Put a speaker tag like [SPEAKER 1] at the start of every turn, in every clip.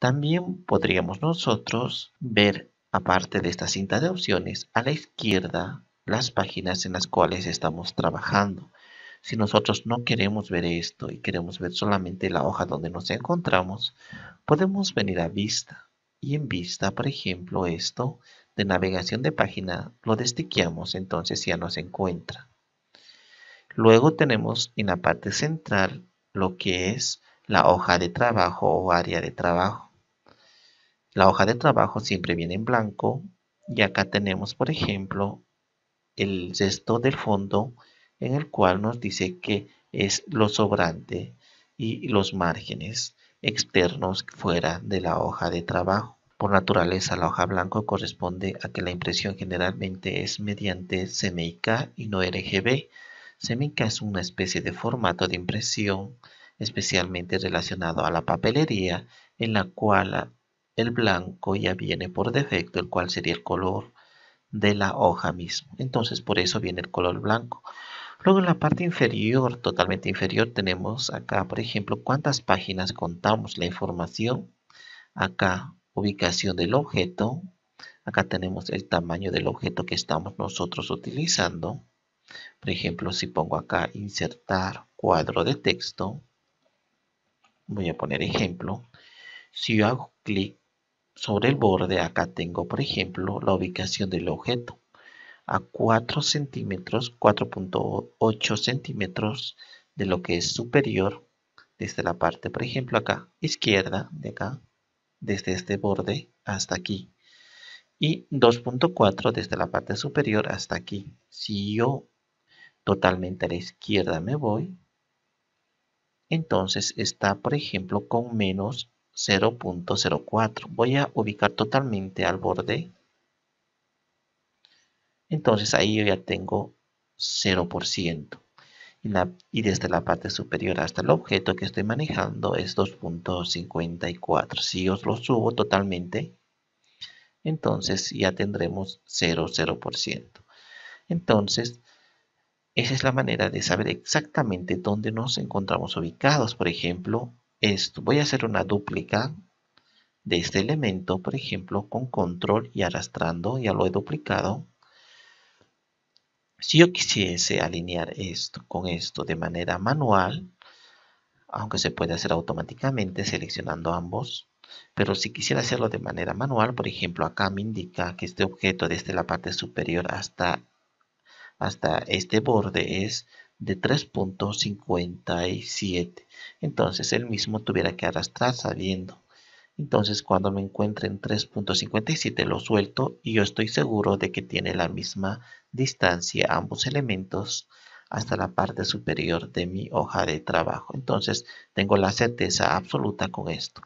[SPEAKER 1] También podríamos nosotros ver, aparte de esta cinta de opciones, a la izquierda las páginas en las cuales estamos trabajando. Si nosotros no queremos ver esto y queremos ver solamente la hoja donde nos encontramos, podemos venir a vista. Y en vista, por ejemplo, esto de navegación de página, lo destiqueamos, entonces ya nos encuentra. Luego tenemos en la parte central lo que es la hoja de trabajo o área de trabajo. La hoja de trabajo siempre viene en blanco y acá tenemos, por ejemplo, el gesto del fondo en el cual nos dice que es lo sobrante y los márgenes externos fuera de la hoja de trabajo. Por naturaleza, la hoja blanca corresponde a que la impresión generalmente es mediante CMYK y no RGB. CMYK es una especie de formato de impresión especialmente relacionado a la papelería, en la cual el blanco ya viene por defecto, el cual sería el color de la hoja mismo. Entonces por eso viene el color blanco. Luego en la parte inferior, totalmente inferior, tenemos acá, por ejemplo, cuántas páginas contamos, la información. Acá, ubicación del objeto. Acá tenemos el tamaño del objeto que estamos nosotros utilizando. Por ejemplo, si pongo acá insertar cuadro de texto, voy a poner ejemplo. Si yo hago clic sobre el borde acá tengo por ejemplo la ubicación del objeto a 4 centímetros, 4.8 centímetros de lo que es superior desde la parte, por ejemplo, acá, izquierda, de acá, desde este borde hasta aquí. Y 2.4 desde la parte superior hasta aquí. Si yo totalmente a la izquierda me voy, entonces está, por ejemplo, con menos 0.04. Voy a ubicar totalmente al borde. Entonces ahí yo ya tengo 0%. Y, desde la parte superior hasta el objeto que estoy manejando es 2.54. Si yo lo subo totalmente, entonces ya tendremos 0,0%. Entonces, esa es la manera de saber exactamente dónde nos encontramos ubicados. Por ejemplo, esto. Voy a hacer una duplica de este elemento, por ejemplo, con control y arrastrando, ya lo he duplicado. Si yo quisiese alinear esto con esto de manera manual, aunque se puede hacer automáticamente seleccionando ambos, pero si quisiera hacerlo de manera manual, por ejemplo, acá me indica que este objeto desde la parte superior hasta, hasta este borde es de 3.57. Entonces el mismo tuviera que arrastrar sabiendo. Entonces cuando me encuentre en 3.57 lo suelto y yo estoy seguro de que tiene la misma distancia ambos elementos hasta la parte superior de mi hoja de trabajo. Entonces tengo la certeza absoluta con esto.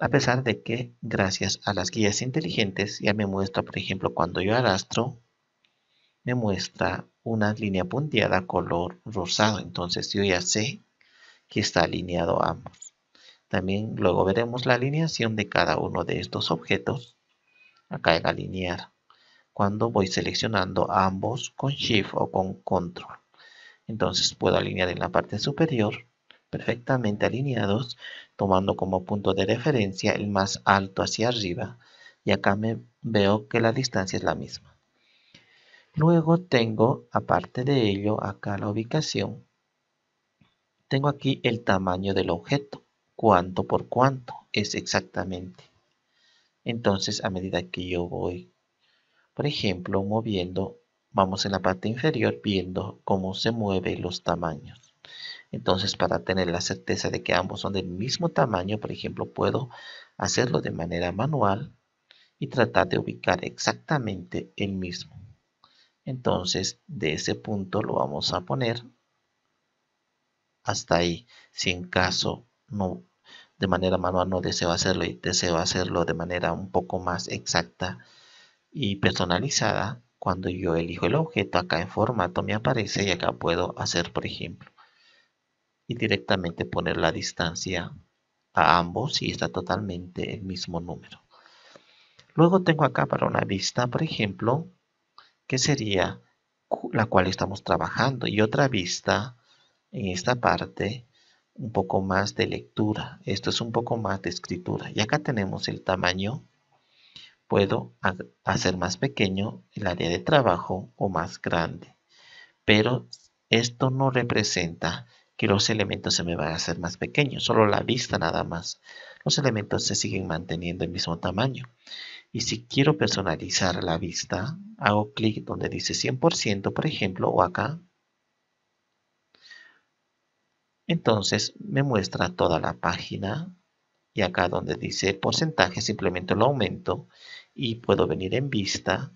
[SPEAKER 1] A pesar de que gracias a las guías inteligentes ya me muestra, por ejemplo, cuando yo arrastro, me muestra una línea punteada color rosado. Entonces yo ya sé que está alineado ambos. También luego veremos la alineación de cada uno de estos objetos. Acá en alinear. Cuando voy seleccionando ambos con Shift o con Control. Entonces puedo alinear en la parte superior perfectamente alineados, tomando como punto de referencia el más alto hacia arriba, y acá me veo que la distancia es la misma. Luego tengo, aparte de ello, acá la ubicación. Tengo aquí el tamaño del objeto, cuánto por cuánto es exactamente. Entonces, a medida que yo voy, por ejemplo, moviendo, vamos en la parte inferior viendo cómo se mueven los tamaños. Entonces, para tener la certeza de que ambos son del mismo tamaño, por ejemplo, puedo hacerlo de manera manual y tratar de ubicar exactamente el mismo. Entonces, de ese punto lo vamos a poner hasta ahí. Si en caso no de manera manual no deseo hacerlo y deseo hacerlo de manera un poco más exacta y personalizada, cuando yo elijo el objeto acá en formato me aparece y acá puedo hacer, por ejemplo, y directamente poner la distancia a ambos y está totalmente el mismo número. Luego tengo acá para una vista, por ejemplo, que sería la cual estamos trabajando. Y otra vista en esta parte, un poco más de lectura. Esto es un poco más de escritura. Y acá tenemos el tamaño. Puedo hacer más pequeño el área de trabajo o más grande. Pero esto no representa que los elementos se me van a hacer más pequeños, solo la vista nada más. Los elementos se siguen manteniendo el mismo tamaño. Y si quiero personalizar la vista, hago clic donde dice 100%, por ejemplo, o acá. Entonces me muestra toda la página y acá donde dice porcentaje simplemente lo aumento y puedo venir en vista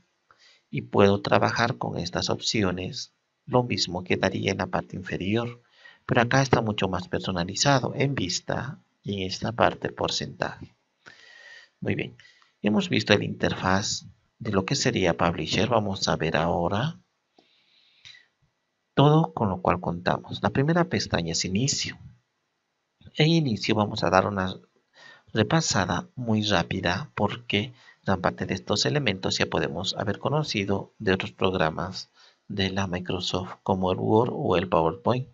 [SPEAKER 1] y puedo trabajar con estas opciones. Lo mismo quedaría en la parte inferior, pero acá está mucho más personalizado en vista y en esta parte porcentaje. Muy bien. Hemos visto el interfaz de lo que sería Publisher. Vamos a ver ahora todo con lo cual contamos. La primera pestaña es Inicio. En Inicio vamos a dar una repasada muy rápida porque gran parte de estos elementos ya podemos haber conocido de otros programas de la Microsoft como el Word o el PowerPoint.